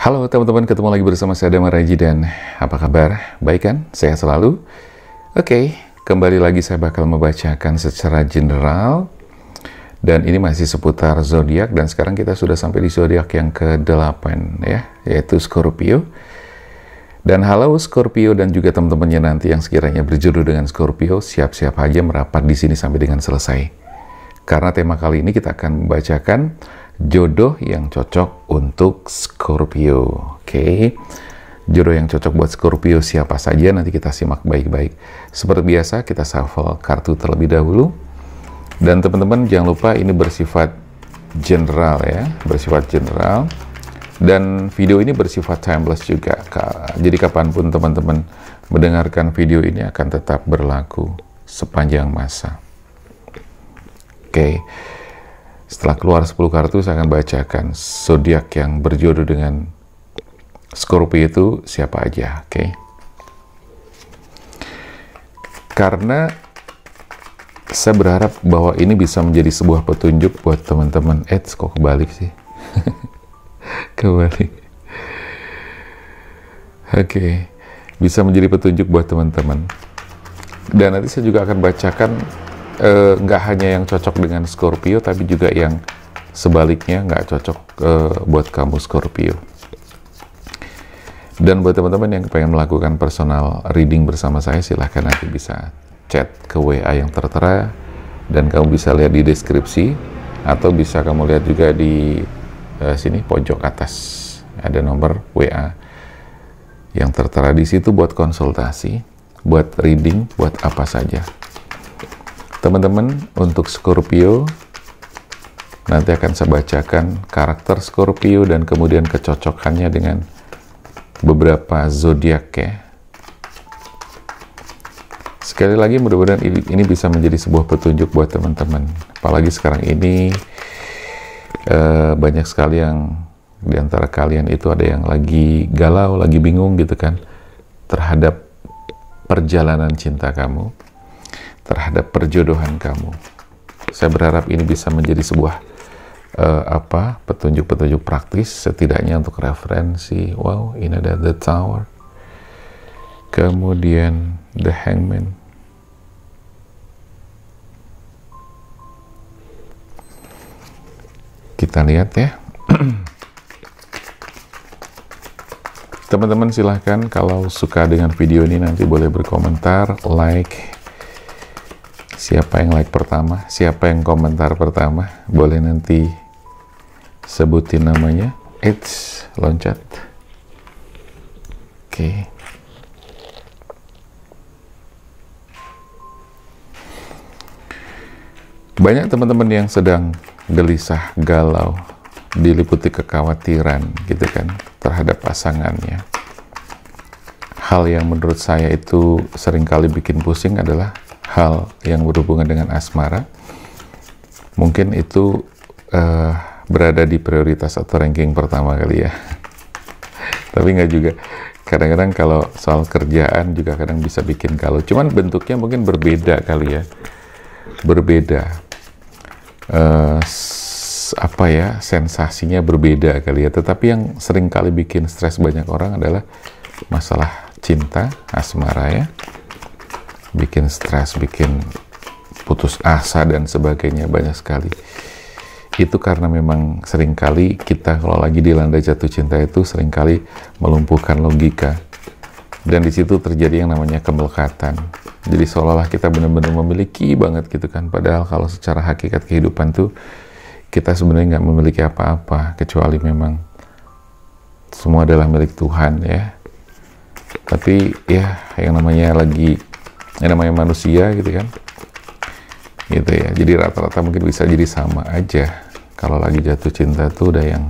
Halo teman-teman, ketemu lagi bersama saya Damar Raji dan apa kabar? Baik kan? Sehat selalu? Oke, kembali lagi saya bakal membacakan secara general dan ini masih seputar zodiak dan sekarang kita sudah sampai di zodiak yang ke-8 ya, yaitu Scorpio. Dan halo Scorpio dan juga teman-temannya nanti yang sekiranya berjodoh dengan Scorpio, siap-siap aja merapat di sini sampai dengan selesai. Karena tema kali ini kita akan membacakan jodoh yang cocok untuk Scorpio. Oke. Okay? Jodoh yang cocok buat Scorpio siapa saja nanti kita simak baik-baik. Seperti biasa kita shuffle kartu terlebih dahulu. Dan teman-teman jangan lupa ini bersifat general ya, bersifat general. Dan video ini bersifat timeless juga. Jadi kapanpun teman-teman mendengarkan video ini akan tetap berlaku sepanjang masa. Oke. Okay setelah keluar 10 kartu, saya akan bacakan zodiak yang berjodoh dengan Scorpio itu siapa aja, oke? Okay? Karena saya berharap bahwa ini bisa menjadi sebuah petunjuk buat teman-teman. Eh, kok kebalik sih? kebalik. Oke, okay. bisa menjadi petunjuk buat teman-teman. Dan nanti saya juga akan bacakan Eh, nggak uh, hanya yang cocok dengan Scorpio tapi juga yang sebaliknya nggak cocok uh, buat kamu Scorpio dan buat teman-teman yang pengen melakukan personal reading bersama saya silahkan nanti bisa chat ke WA yang tertera dan kamu bisa lihat di deskripsi atau bisa kamu lihat juga di uh, sini pojok atas ada nomor WA yang tertera di situ buat konsultasi, buat reading, buat apa saja. Teman-teman, untuk Scorpio, nanti akan saya bacakan karakter Scorpio dan kemudian kecocokannya dengan beberapa zodiak ya. Sekali lagi mudah-mudahan ini bisa menjadi sebuah petunjuk buat teman-teman. Apalagi sekarang ini eh, banyak sekali yang di antara kalian itu ada yang lagi galau, lagi bingung gitu kan terhadap perjalanan cinta kamu terhadap perjodohan kamu. Saya berharap ini bisa menjadi sebuah uh, apa petunjuk-petunjuk praktis setidaknya untuk referensi. Wow, ini ada The Tower. Kemudian The Hangman. Kita lihat ya. Teman-teman silahkan kalau suka dengan video ini nanti boleh berkomentar, like, siapa yang like pertama, siapa yang komentar pertama, boleh nanti sebutin namanya. It's loncat. Oke. Okay. Banyak teman-teman yang sedang gelisah, galau, diliputi kekhawatiran gitu kan terhadap pasangannya. Hal yang menurut saya itu seringkali bikin pusing adalah hal yang berhubungan dengan asmara, mungkin itu uh, berada di prioritas atau ranking pertama kali ya. Tapi nggak juga. Kadang-kadang kalau soal kerjaan juga kadang bisa bikin kalau. Cuman bentuknya mungkin berbeda kali ya. Berbeda. Uh, apa ya sensasinya berbeda kali ya. Tetapi yang sering kali bikin stres banyak orang adalah masalah cinta asmara ya bikin stres, bikin putus asa dan sebagainya banyak sekali. Itu karena memang seringkali kita kalau lagi dilanda jatuh cinta itu seringkali melumpuhkan logika. Dan di situ terjadi yang namanya kemelekatan. Jadi seolah-olah kita benar-benar memiliki banget gitu kan. Padahal kalau secara hakikat kehidupan tuh kita sebenarnya nggak memiliki apa-apa kecuali memang semua adalah milik Tuhan ya. Tapi ya yang namanya lagi yang namanya manusia gitu kan gitu ya jadi rata-rata mungkin bisa jadi sama aja kalau lagi jatuh cinta tuh udah yang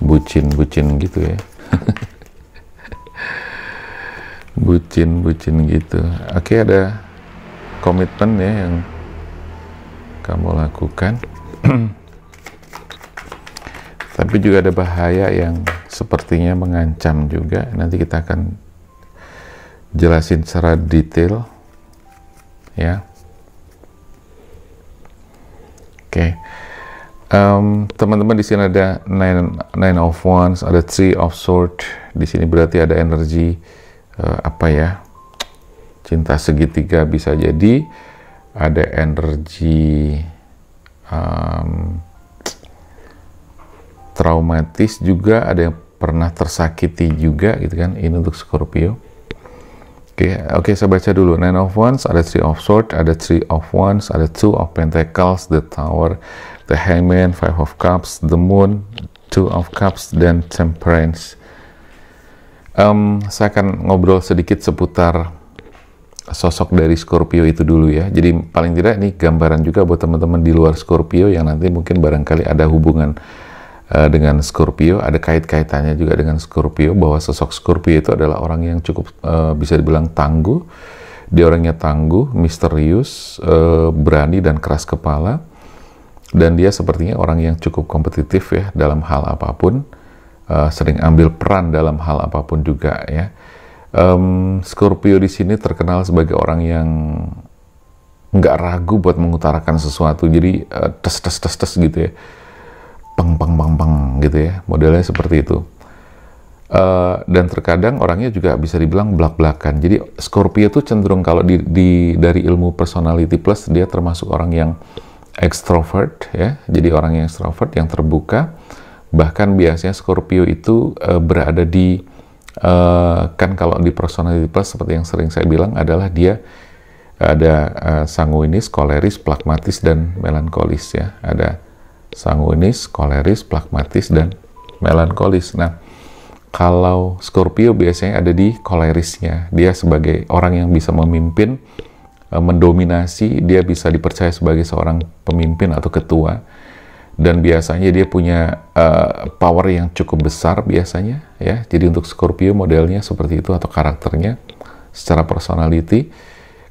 bucin-bucin gitu ya bucin-bucin gitu oke ada komitmen ya yang kamu lakukan tapi juga ada bahaya yang sepertinya mengancam juga nanti kita akan jelasin secara detail ya oke okay. um, teman-teman di sini ada nine nine of wands ada three of sword di sini berarti ada energi uh, apa ya cinta segitiga bisa jadi ada energi um, traumatis juga ada yang pernah tersakiti juga gitu kan ini untuk Scorpio Oke, okay, oke okay, saya baca dulu. Nine of Wands, ada Three of Swords, ada Three of Wands, ada Two of Pentacles, The Tower, The Hangman, Five of Cups, The Moon, Two of Cups, dan Temperance. Um, saya akan ngobrol sedikit seputar sosok dari Scorpio itu dulu ya. Jadi paling tidak ini gambaran juga buat teman-teman di luar Scorpio yang nanti mungkin barangkali ada hubungan Eh, dengan Scorpio, ada kait-kaitannya juga dengan Scorpio, bahwa sosok Scorpio itu adalah orang yang cukup uh, bisa dibilang tangguh. Dia orangnya tangguh, misterius, uh, berani, dan keras kepala. Dan dia sepertinya orang yang cukup kompetitif ya dalam hal apapun, uh, sering ambil peran dalam hal apapun juga ya. Um, Scorpio di sini terkenal sebagai orang yang nggak ragu buat mengutarakan sesuatu, jadi tes tes tes tes gitu ya peng peng peng peng gitu ya modelnya seperti itu uh, dan terkadang orangnya juga bisa dibilang belak belakan jadi Scorpio itu cenderung kalau di, di dari ilmu personality plus dia termasuk orang yang extrovert ya jadi orang yang extrovert yang terbuka bahkan biasanya Scorpio itu uh, berada di uh, kan kalau di personality plus seperti yang sering saya bilang adalah dia ada uh, sanguinis, koleris, pragmatis dan melankolis ya. Ada sanguinis, koleris, pragmatis, dan melankolis. Nah, kalau Scorpio biasanya ada di kolerisnya. Dia sebagai orang yang bisa memimpin, e, mendominasi, dia bisa dipercaya sebagai seorang pemimpin atau ketua. Dan biasanya dia punya uh, power yang cukup besar biasanya ya. Jadi untuk Scorpio modelnya seperti itu atau karakternya secara personality.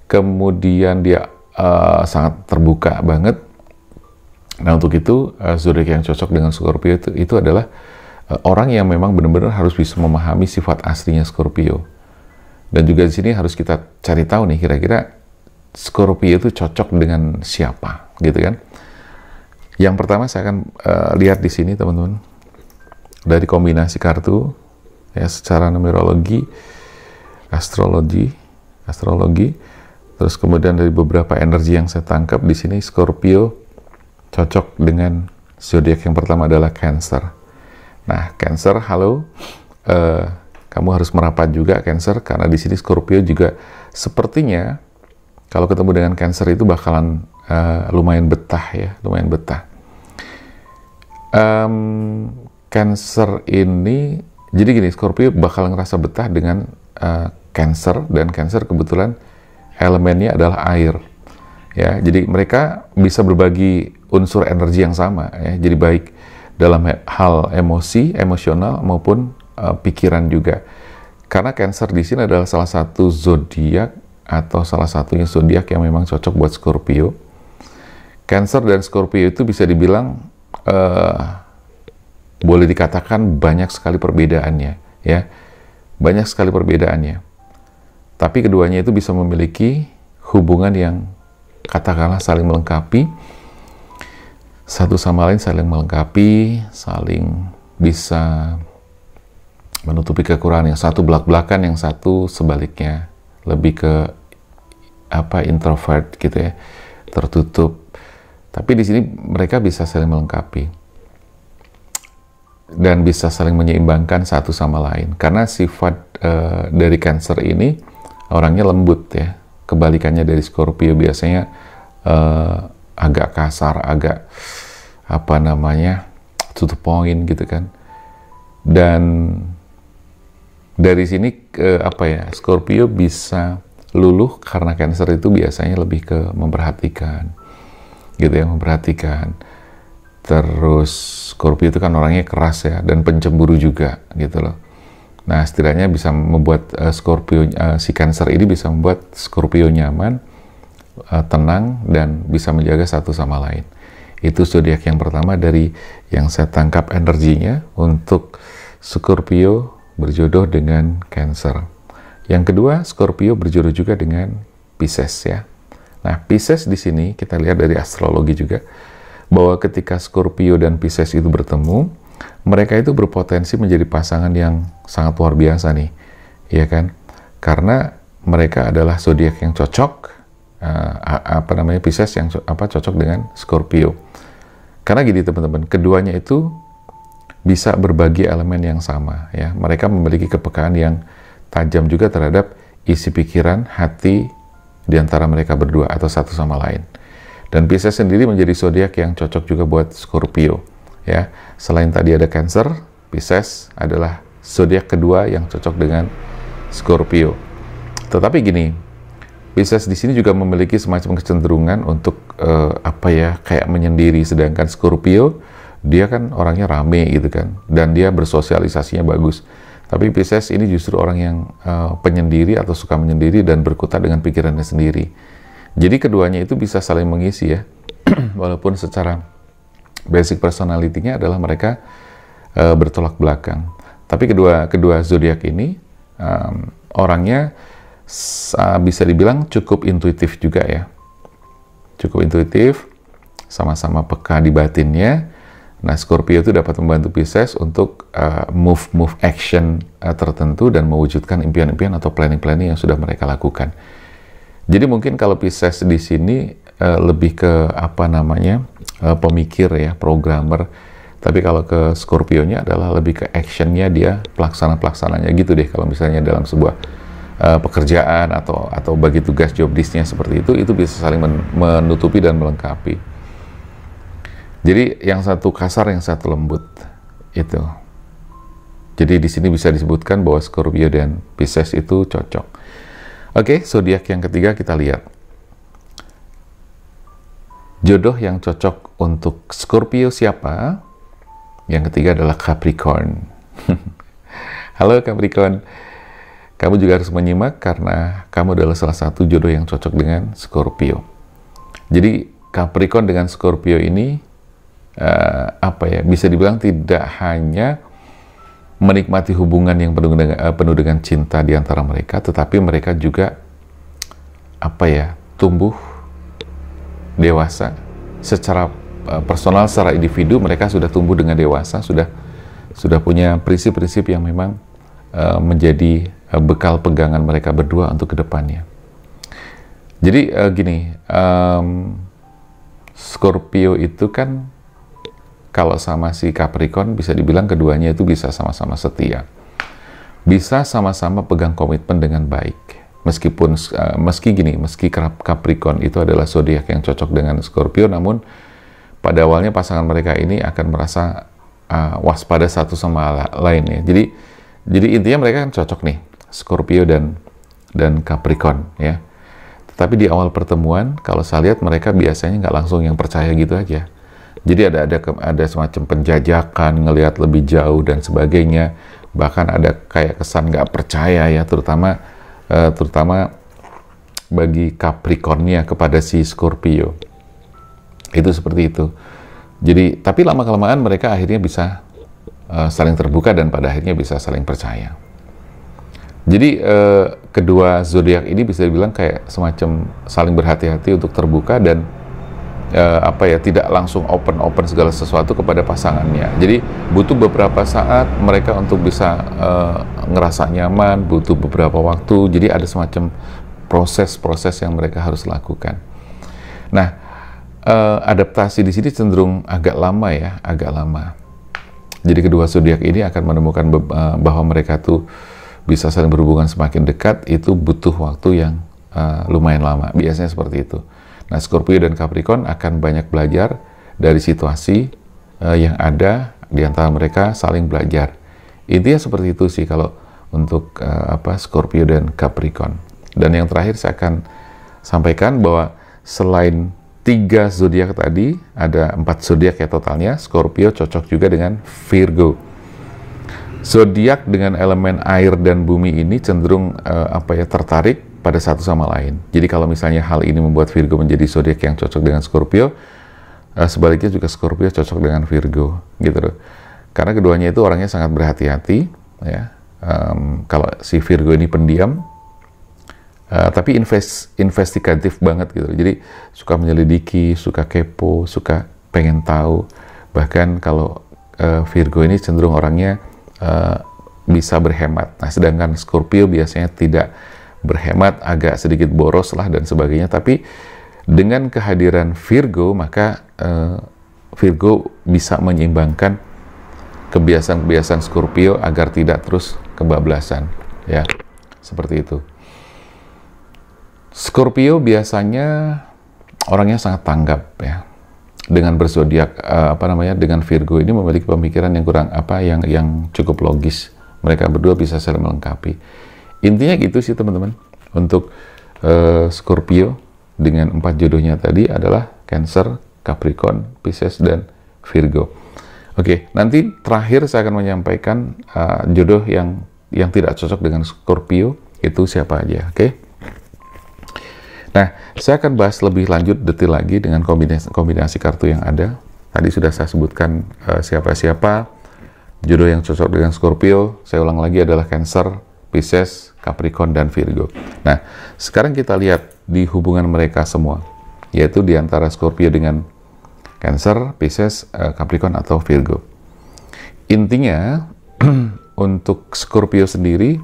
Kemudian dia uh, sangat terbuka banget Nah untuk itu uh, zodiak yang cocok dengan Scorpio itu, itu adalah uh, orang yang memang benar-benar harus bisa memahami sifat aslinya Scorpio. Dan juga di sini harus kita cari tahu nih kira-kira Scorpio itu cocok dengan siapa, gitu kan? Yang pertama saya akan uh, lihat di sini teman-teman dari kombinasi kartu ya secara numerologi, astrologi, astrologi, terus kemudian dari beberapa energi yang saya tangkap di sini Scorpio cocok dengan zodiak yang pertama adalah Cancer. Nah, Cancer, halo, uh, kamu harus merapat juga Cancer karena di sini Scorpio juga sepertinya kalau ketemu dengan Cancer itu bakalan uh, lumayan betah ya, lumayan betah. Um, cancer ini, jadi gini, Scorpio bakal ngerasa betah dengan uh, Cancer dan Cancer kebetulan elemennya adalah air. Ya, jadi mereka bisa berbagi unsur energi yang sama ya. Jadi baik dalam hal emosi, emosional maupun uh, pikiran juga. Karena Cancer di sini adalah salah satu zodiak atau salah satunya zodiak yang memang cocok buat Scorpio. Cancer dan Scorpio itu bisa dibilang uh, boleh dikatakan banyak sekali perbedaannya ya. Banyak sekali perbedaannya. Tapi keduanya itu bisa memiliki hubungan yang katakanlah saling melengkapi satu sama lain saling melengkapi, saling bisa menutupi kekurangan yang satu belak-belakan, yang satu sebaliknya lebih ke apa introvert gitu ya, tertutup. Tapi di sini mereka bisa saling melengkapi dan bisa saling menyeimbangkan satu sama lain. Karena sifat uh, dari Cancer ini orangnya lembut ya, kebalikannya dari Scorpio biasanya uh, agak kasar, agak apa namanya tutup poin gitu kan dan dari sini ke apa ya Scorpio bisa luluh karena Cancer itu biasanya lebih ke memperhatikan gitu ya memperhatikan terus Scorpio itu kan orangnya keras ya dan pencemburu juga gitu loh nah setidaknya bisa membuat uh, Scorpio uh, si Cancer ini bisa membuat Scorpio nyaman uh, tenang dan bisa menjaga satu sama lain itu zodiak yang pertama dari yang saya tangkap energinya untuk Scorpio berjodoh dengan Cancer. Yang kedua, Scorpio berjodoh juga dengan Pisces ya. Nah, Pisces di sini kita lihat dari astrologi juga bahwa ketika Scorpio dan Pisces itu bertemu, mereka itu berpotensi menjadi pasangan yang sangat luar biasa nih. Iya kan? Karena mereka adalah zodiak yang cocok uh, apa namanya Pisces yang apa cocok dengan Scorpio. Karena gini teman-teman, keduanya itu bisa berbagi elemen yang sama ya. Mereka memiliki kepekaan yang tajam juga terhadap isi pikiran, hati di antara mereka berdua atau satu sama lain. Dan Pisces sendiri menjadi zodiak yang cocok juga buat Scorpio ya. Selain tadi ada Cancer, Pisces adalah zodiak kedua yang cocok dengan Scorpio. Tetapi gini, Pisces di sini juga memiliki semacam kecenderungan untuk uh, apa ya kayak menyendiri sedangkan Scorpio dia kan orangnya rame gitu kan dan dia bersosialisasinya bagus. Tapi Pisces ini justru orang yang uh, penyendiri atau suka menyendiri dan berkutat dengan pikirannya sendiri. Jadi keduanya itu bisa saling mengisi ya. Walaupun secara basic personality-nya adalah mereka uh, bertolak belakang. Tapi kedua kedua zodiak ini um, orangnya bisa dibilang cukup intuitif juga ya. Cukup intuitif, sama-sama peka di batinnya. Nah, Scorpio itu dapat membantu Pisces untuk move-move eh, uh, action uh, tertentu dan mewujudkan impian-impian atau planning-planning yang sudah mereka lakukan. Jadi mungkin kalau Pisces di sini uh, lebih ke apa namanya? Uh, pemikir ya, programmer. Tapi kalau ke Scorpio-nya adalah lebih ke action-nya dia, pelaksana-pelaksananya gitu deh kalau misalnya dalam sebuah uh, pekerjaan atau atau bagi tugas job disknya seperti itu itu bisa saling men menutupi dan melengkapi jadi yang satu kasar yang satu lembut itu jadi di sini bisa disebutkan bahwa Scorpio dan Pisces itu cocok oke okay, zodiak yang ketiga kita lihat jodoh yang cocok untuk Scorpio siapa yang ketiga adalah Capricorn halo Capricorn kamu juga harus menyimak karena kamu adalah salah satu jodoh yang cocok dengan Scorpio. Jadi Capricorn dengan Scorpio ini uh, apa ya bisa dibilang tidak hanya menikmati hubungan yang penuh dengan, uh, penuh dengan cinta di antara mereka, tetapi mereka juga apa ya tumbuh dewasa secara eh, personal, secara individu mereka sudah tumbuh dengan dewasa, sudah sudah punya prinsip-prinsip yang memang uh, menjadi Eh, bekal pegangan mereka berdua untuk kedepannya. Jadi uh, gini, um, Scorpio itu kan kalau sama si Capricorn bisa dibilang keduanya itu bisa sama-sama setia, bisa sama-sama pegang komitmen dengan baik. Meskipun uh, meski gini, meski Capricorn itu adalah zodiak yang cocok dengan Scorpio, namun pada awalnya pasangan mereka ini akan merasa uh, waspada satu sama lainnya. Jadi jadi intinya mereka kan cocok nih Scorpio dan dan Capricorn ya. Tetapi di awal pertemuan kalau saya lihat mereka biasanya nggak langsung yang percaya gitu aja. Jadi ada ada ada semacam penjajakan, ngelihat lebih jauh dan sebagainya. Bahkan ada kayak kesan nggak percaya ya, terutama uh, terutama bagi Capricornnya kepada si Scorpio. Itu seperti itu. Jadi tapi lama kelamaan mereka akhirnya bisa uh, saling terbuka dan pada akhirnya bisa saling percaya. Jadi eh, kedua zodiak ini bisa dibilang kayak semacam saling berhati-hati untuk terbuka dan eh, apa ya tidak langsung open-open segala sesuatu kepada pasangannya. Jadi butuh beberapa saat mereka untuk bisa eh, ngerasa nyaman, butuh beberapa waktu. Jadi ada semacam proses-proses yang mereka harus lakukan. Nah, eh, adaptasi di sini cenderung agak lama ya, agak lama. Jadi kedua zodiak ini akan menemukan eh, bahwa mereka tuh bisa saling berhubungan semakin dekat itu butuh waktu yang uh, lumayan lama. Biasanya seperti itu. Nah, Scorpio dan Capricorn akan banyak belajar dari situasi uh, yang ada di antara mereka saling belajar. Intinya seperti itu sih kalau untuk uh, apa Scorpio dan Capricorn. Dan yang terakhir saya akan sampaikan bahwa selain tiga zodiak tadi ada empat zodiak ya totalnya Scorpio cocok juga dengan Virgo zodiak dengan elemen air dan bumi ini cenderung uh, apa ya tertarik pada satu sama lain. Jadi kalau misalnya hal ini membuat Virgo menjadi zodiak yang cocok dengan Scorpio, uh, sebaliknya juga Scorpio cocok dengan Virgo, gitu loh. Karena keduanya itu orangnya sangat berhati-hati, ya. Um, kalau si Virgo ini pendiam, uh, tapi invest, investigatif banget gitu. Jadi suka menyelidiki, suka kepo, suka pengen tahu. Bahkan kalau uh, Virgo ini cenderung orangnya Eh, bisa berhemat. Nah, sedangkan Scorpio biasanya tidak berhemat, agak sedikit boros lah dan sebagainya. Tapi dengan kehadiran Virgo, maka uh, Virgo bisa menyeimbangkan kebiasaan-kebiasaan Scorpio agar tidak terus kebablasan. Ya, seperti itu. Scorpio biasanya orangnya sangat tanggap ya dengan bersodiak eh, apa namanya dengan Virgo ini memiliki pemikiran yang kurang apa yang yang cukup logis. Mereka berdua bisa saling melengkapi. Intinya gitu sih teman-teman. Untuk uh, Scorpio dengan empat jodohnya tadi adalah Cancer, Capricorn, Pisces dan Virgo. Oke, nanti terakhir saya akan menyampaikan uh, jodoh yang yang tidak cocok dengan Scorpio itu siapa aja, oke? Okay? Nah, saya akan bahas lebih lanjut detail lagi dengan kombinasi, kombinasi kartu yang ada. Tadi sudah saya sebutkan eh, siapa-siapa, uh, jodoh yang cocok dengan Scorpio, saya ulang lagi adalah Cancer, Pisces, Capricorn, dan Virgo. Nah, sekarang kita lihat di hubungan mereka semua, yaitu di antara Scorpio dengan Cancer, Pisces, uh, Capricorn, atau Virgo. Intinya, untuk Scorpio sendiri,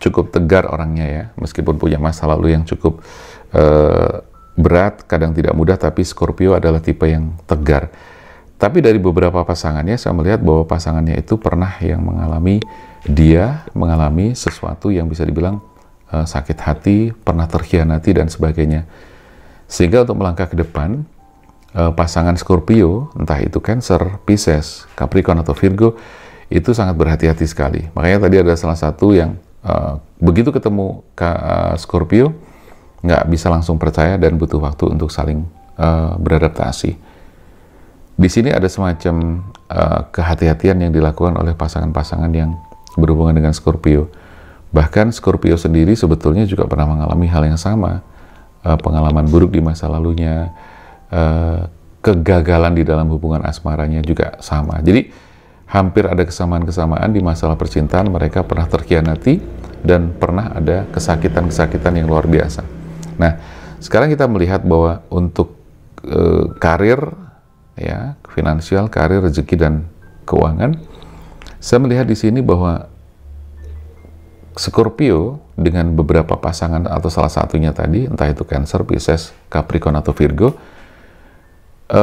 cukup tegar orangnya ya, meskipun punya masa lalu yang cukup Eh, berat, kadang tidak mudah, tapi Scorpio adalah tipe yang tegar. Tapi dari beberapa pasangannya, saya melihat bahwa pasangannya itu pernah yang mengalami dia mengalami sesuatu yang bisa dibilang uh, sakit hati, pernah terkhianati dan sebagainya. Sehingga untuk melangkah ke depan, uh, pasangan Scorpio, entah itu Cancer, Pisces, Capricorn atau Virgo, itu sangat berhati-hati sekali. Makanya tadi ada salah satu yang uh, begitu ketemu ke, uh, Scorpio, nggak bisa langsung percaya dan butuh waktu untuk saling uh, beradaptasi. Di sini ada semacam uh, kehati-hatian yang dilakukan oleh pasangan-pasangan yang berhubungan dengan Scorpio. Bahkan Scorpio sendiri sebetulnya juga pernah mengalami hal yang sama, uh, pengalaman buruk di masa lalunya, uh, kegagalan di dalam hubungan asmaranya juga sama. Jadi hampir ada kesamaan-kesamaan di masalah percintaan mereka pernah terkhianati dan pernah ada kesakitan-kesakitan yang luar biasa. Nah, sekarang kita melihat bahwa untuk e, karir, ya, finansial, karir, rezeki dan keuangan, saya melihat di sini bahwa Scorpio dengan beberapa pasangan atau salah satunya tadi, entah itu Cancer, Pisces, Capricorn atau Virgo, e,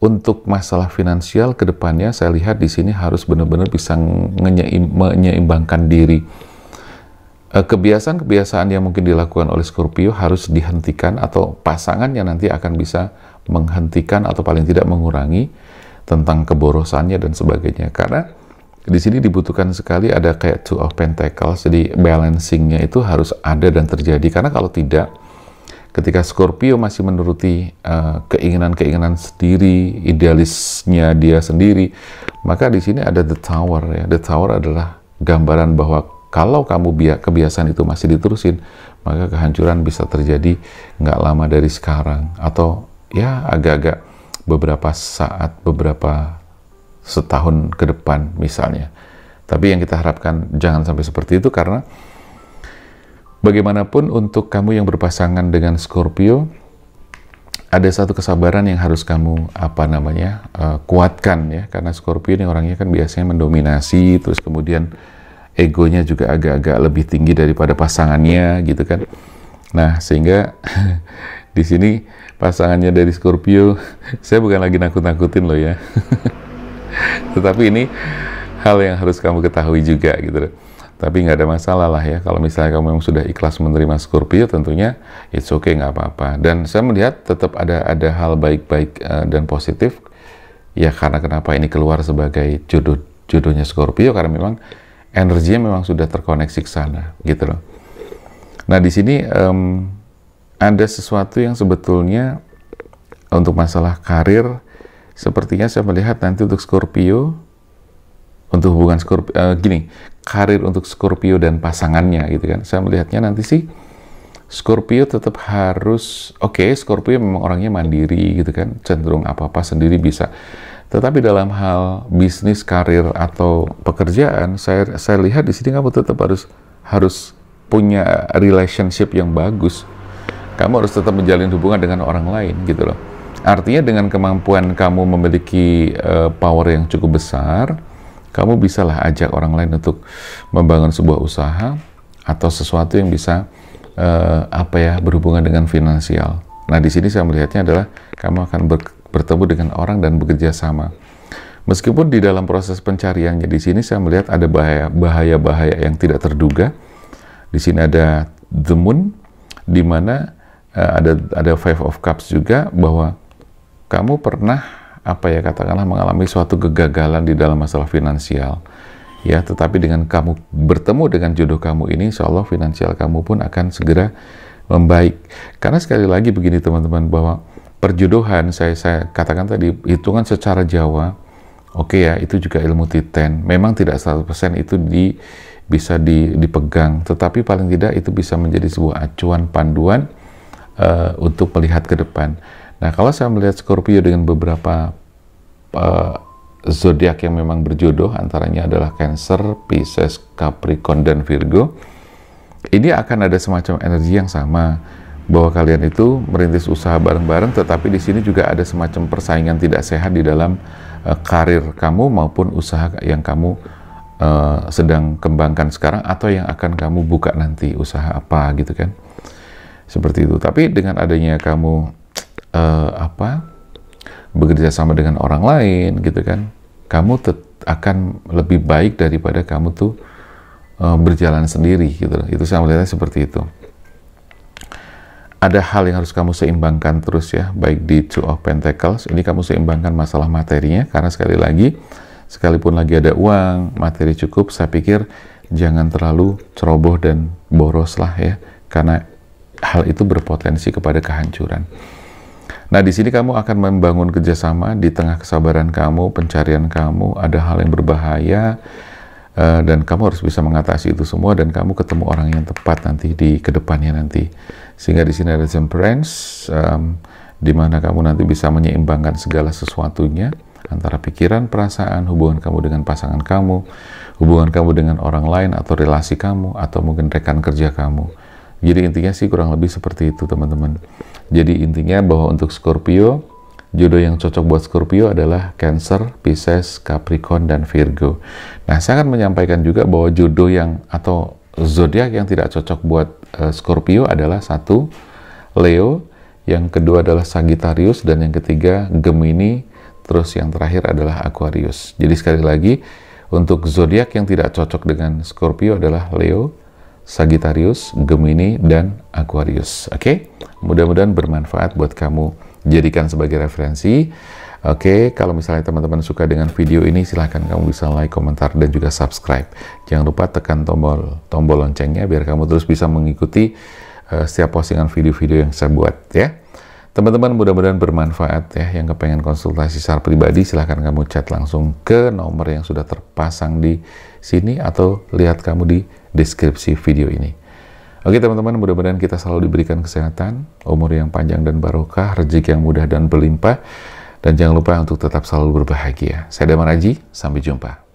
untuk masalah finansial kedepannya saya lihat di sini harus benar-benar bisa menyeimbangkan diri Eh, kebiasaan-kebiasaan yang mungkin dilakukan oleh Scorpio harus dihentikan atau pasangannya nanti akan bisa menghentikan atau paling tidak mengurangi tentang keborosannya dan sebagainya karena di sini dibutuhkan sekali ada kayak two of pentacles jadi balancingnya itu harus ada dan terjadi karena kalau tidak ketika Scorpio masih menuruti eh, keinginan-keinginan uh, sendiri idealisnya dia sendiri maka di sini ada the tower ya the tower adalah gambaran bahwa kalau kamu kebiasaan itu masih diterusin, maka kehancuran bisa terjadi nggak lama dari sekarang atau ya agak-agak beberapa saat, beberapa setahun ke depan misalnya. Tapi yang kita harapkan jangan sampai seperti itu karena bagaimanapun untuk kamu yang berpasangan dengan Scorpio ada satu kesabaran yang harus kamu apa namanya uh, kuatkan ya karena Scorpio ini orangnya kan biasanya mendominasi terus kemudian egonya juga agak-agak lebih tinggi daripada pasangannya gitu kan. Nah, sehingga di sini pasangannya dari Scorpio, saya bukan lagi nakut-nakutin loh ya. Tetapi ini hal yang harus kamu ketahui juga gitu. Tapi nggak ada masalah lah ya, kalau misalnya kamu memang sudah ikhlas menerima Scorpio, tentunya it's okay, nggak apa-apa. Dan saya melihat tetap ada ada hal baik-baik eh, dan positif, ya karena kenapa ini keluar sebagai judul-judulnya Scorpio, karena memang energinya memang sudah terkoneksi ke sana gitu loh. Nah di sini um, ada sesuatu yang sebetulnya untuk masalah karir sepertinya saya melihat nanti untuk Scorpio untuk hubungan Scorpio uh, gini karir untuk Scorpio dan pasangannya gitu kan saya melihatnya nanti sih Scorpio tetap harus oke okay, Scorpio memang orangnya mandiri gitu kan cenderung apa apa sendiri bisa tetapi dalam hal bisnis, karir atau pekerjaan, saya saya lihat di sini kamu tetap harus harus punya relationship yang bagus. Kamu harus tetap menjalin hubungan dengan orang lain gitu loh. Artinya dengan kemampuan kamu memiliki uh, power yang cukup besar, kamu bisalah ajak orang lain untuk membangun sebuah usaha atau sesuatu yang bisa uh, apa ya berhubungan dengan finansial. Nah, di sini saya melihatnya adalah kamu akan ber bertemu dengan orang dan bekerja sama. Meskipun di dalam proses pencariannya di sini saya melihat ada bahaya-bahaya yang tidak terduga. Di sini ada the moon, di mana uh, ada ada five of cups juga bahwa kamu pernah apa ya katakanlah mengalami suatu kegagalan di dalam masalah finansial ya tetapi dengan kamu bertemu dengan jodoh kamu ini insya Allah finansial kamu pun akan segera membaik karena sekali lagi begini teman-teman bahwa perjodohan saya saya katakan tadi hitungan secara Jawa oke okay ya itu juga ilmu titen memang tidak 100% itu di bisa di, dipegang tetapi paling tidak itu bisa menjadi sebuah acuan panduan uh, untuk melihat ke depan nah kalau saya melihat Scorpio dengan beberapa uh, zodiak yang memang berjodoh antaranya adalah Cancer, Pisces, Capricorn dan Virgo ini akan ada semacam energi yang sama bahwa kalian itu merintis usaha bareng-bareng, tetapi di sini juga ada semacam persaingan tidak sehat di dalam uh, karir kamu maupun usaha yang kamu uh, sedang kembangkan sekarang atau yang akan kamu buka nanti usaha apa gitu kan, seperti itu. Tapi dengan adanya kamu uh, apa bekerja sama dengan orang lain gitu kan, kamu akan lebih baik daripada kamu tuh uh, berjalan sendiri gitu. Itu saya melihatnya seperti itu ada hal yang harus kamu seimbangkan terus ya, baik di Two of Pentacles, ini kamu seimbangkan masalah materinya, karena sekali lagi, sekalipun lagi ada uang, materi cukup, saya pikir jangan terlalu ceroboh dan boros lah ya, karena hal itu berpotensi kepada kehancuran. Nah, di sini kamu akan membangun kerjasama di tengah kesabaran kamu, pencarian kamu, ada hal yang berbahaya, eh, dan kamu harus bisa mengatasi itu semua, dan kamu ketemu orang yang tepat nanti di kedepannya nanti. Sehingga di sini ada temperance, um, di mana kamu nanti bisa menyeimbangkan segala sesuatunya antara pikiran, perasaan, hubungan kamu dengan pasangan kamu, hubungan kamu dengan orang lain atau relasi kamu, atau mungkin rekan kerja kamu. Jadi intinya sih kurang lebih seperti itu teman-teman. Jadi intinya bahwa untuk Scorpio, jodoh yang cocok buat Scorpio adalah Cancer, Pisces, Capricorn, dan Virgo. Nah, saya akan menyampaikan juga bahwa jodoh yang atau zodiak yang tidak cocok buat Eh, Scorpio adalah satu Leo, yang kedua adalah Sagittarius, dan yang ketiga Gemini, terus yang terakhir adalah Aquarius. Jadi sekali lagi, untuk zodiak yang tidak cocok dengan Scorpio adalah Leo, Sagittarius, Gemini, dan Aquarius. Oke, okay? mudah-mudahan bermanfaat buat kamu. Jadikan sebagai referensi. Oke, okay, kalau misalnya teman-teman suka dengan video ini, silahkan kamu bisa like, komentar, dan juga subscribe. Jangan lupa tekan tombol tombol loncengnya biar kamu terus bisa mengikuti uh, setiap postingan video-video yang saya buat ya. Teman-teman mudah-mudahan bermanfaat ya. Yang kepengen konsultasi secara pribadi silahkan kamu chat langsung ke nomor yang sudah terpasang di sini atau lihat kamu di deskripsi video ini. Oke teman-teman, mudah-mudahan kita selalu diberikan kesehatan, umur yang panjang dan barokah, rezeki yang mudah dan berlimpah, dan jangan lupa untuk tetap selalu berbahagia. Saya Damar Aji, sampai jumpa.